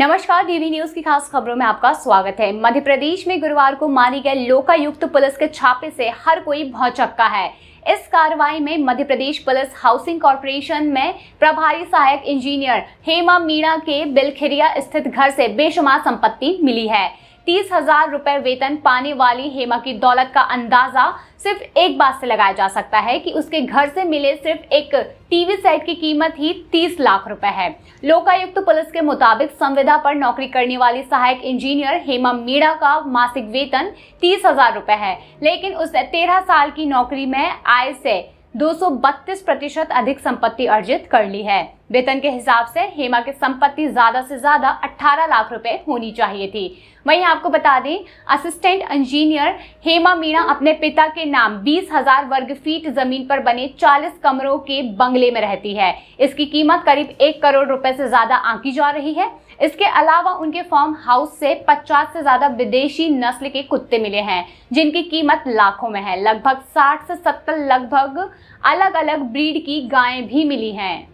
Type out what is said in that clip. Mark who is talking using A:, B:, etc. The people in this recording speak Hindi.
A: नमस्कार डीवी न्यूज की खास खबरों में आपका स्वागत है मध्य प्रदेश में गुरुवार को मारे गए लोकायुक्त पुलिस के छापे से हर कोई भौचक्का है इस कार्रवाई में Madhya Pradesh police housing corporation में प्रभारी सहायक इंजीनियर हेमा मीणा के बिलखेरिया स्थित घर से बेशुमार संपत्ति मिली है तीस हजार रुपए वेतन पाने वाली हेमा की दौलत का अंदाजा सिर्फ एक बात से लगाया जा सकता है कि उसके घर से मिले सिर्फ एक टीवी सेट की कीमत ही तीस लाख रुपए है लोकायुक्त पुलिस के मुताबिक संविदा पर नौकरी करने वाली सहायक इंजीनियर हेमा मीणा का मासिक वेतन तीस हजार रुपए है लेकिन उसने तेरह साल की नौकरी में आय से दो प्रतिशत अधिक संपत्ति अर्जित कर ली है वेतन के हिसाब से हेमा की संपत्ति ज्यादा से ज्यादा 18 लाख रुपए होनी चाहिए थी वहीं आपको बता दें असिस्टेंट इंजीनियर हेमा मीणा अपने पिता के नाम बीस हजार वर्ग फीट जमीन पर बने 40 कमरों के बंगले में रहती है इसकी कीमत करीब एक करोड़ रुपए से ज्यादा आंकी जा रही है इसके अलावा उनके फार्म हाउस से 50 से ज्यादा विदेशी नस्ल के कुत्ते मिले हैं जिनकी कीमत लाखों में है लगभग 60 से 70 लगभग अलग अलग ब्रीड की गायें भी मिली हैं